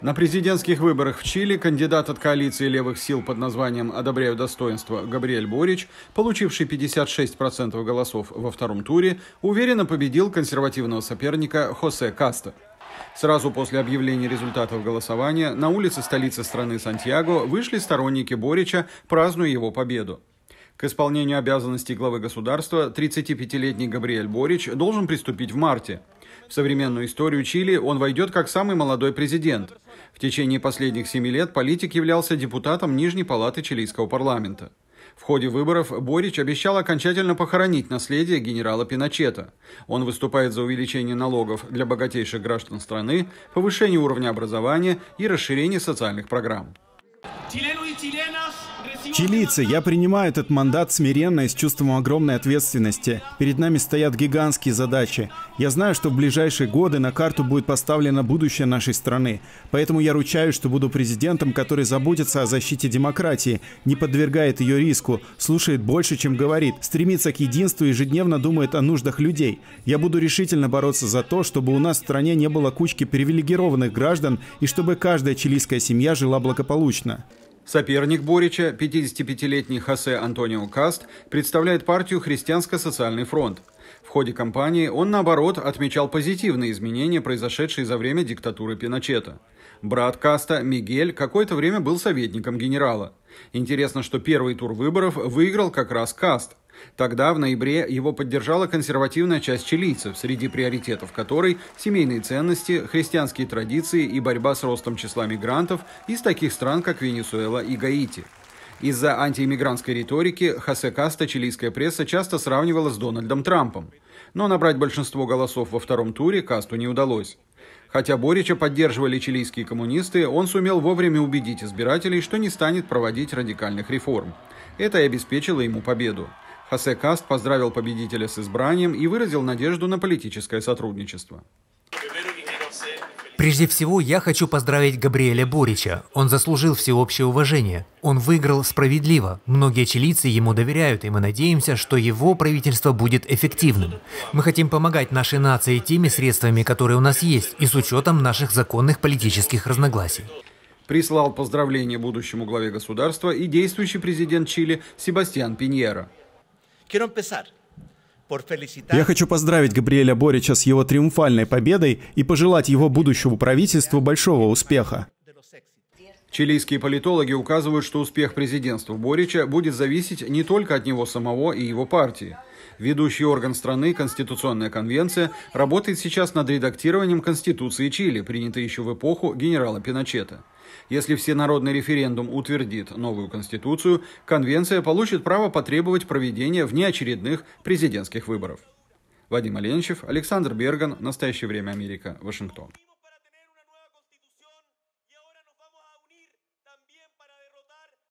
На президентских выборах в Чили кандидат от коалиции левых сил под названием «Одобряю достоинство» Габриэль Борич, получивший 56% голосов во втором туре, уверенно победил консервативного соперника Хосе Каста. Сразу после объявления результатов голосования на улице столицы страны Сантьяго вышли сторонники Борича, празднуя его победу. К исполнению обязанностей главы государства 35-летний Габриэль Борич должен приступить в марте – в современную историю Чили он войдет как самый молодой президент. В течение последних семи лет политик являлся депутатом Нижней палаты чилийского парламента. В ходе выборов Борич обещал окончательно похоронить наследие генерала Пиночета. Он выступает за увеличение налогов для богатейших граждан страны, повышение уровня образования и расширение социальных программ. Чилено и чилена Чилийцы, я принимаю этот мандат смиренно и с чувством огромной ответственности. Перед нами стоят гигантские задачи. Я знаю, что в ближайшие годы на карту будет поставлено будущее нашей страны. Поэтому я ручаюсь, что буду президентом, который заботится о защите демократии, не подвергает ее риску, слушает больше, чем говорит, стремится к единству и ежедневно думает о нуждах людей. Я буду решительно бороться за то, чтобы у нас в стране не было кучки привилегированных граждан и чтобы каждая чилийская семья жила благополучно. Соперник Борича, 55-летний Хосе Антонио Каст, представляет партию «Христианско-социальный фронт». В ходе кампании он, наоборот, отмечал позитивные изменения, произошедшие за время диктатуры Пиночета. Брат Каста, Мигель, какое-то время был советником генерала. Интересно, что первый тур выборов выиграл как раз Каст – Тогда, в ноябре, его поддержала консервативная часть чилийцев, среди приоритетов которой семейные ценности, христианские традиции и борьба с ростом числа мигрантов из таких стран, как Венесуэла и Гаити. Из-за антииммигрантской риторики Хосе Каста чилийская пресса часто сравнивала с Дональдом Трампом. Но набрать большинство голосов во втором туре Касту не удалось. Хотя Борича поддерживали чилийские коммунисты, он сумел вовремя убедить избирателей, что не станет проводить радикальных реформ. Это и обеспечило ему победу. Хосе Каст поздравил победителя с избранием и выразил надежду на политическое сотрудничество. Прежде всего, я хочу поздравить Габриэля Борича. Он заслужил всеобщее уважение. Он выиграл справедливо. Многие чилийцы ему доверяют, и мы надеемся, что его правительство будет эффективным. Мы хотим помогать нашей нации теми средствами, которые у нас есть, и с учетом наших законных политических разногласий. Прислал поздравление будущему главе государства и действующий президент Чили Себастьян Пиньера. Я хочу поздравить Габриэля Борича с его триумфальной победой и пожелать его будущему правительству большого успеха. Чилийские политологи указывают, что успех президентства Борича будет зависеть не только от него самого и его партии. Ведущий орган страны, Конституционная конвенция, работает сейчас над редактированием Конституции Чили, принятой еще в эпоху генерала Пиночета. Если всенародный референдум утвердит новую конституцию, конвенция получит право потребовать проведения внеочередных президентских выборов. Вадим Оленичев, Александр Берган, «Настоящее время Америка», Вашингтон.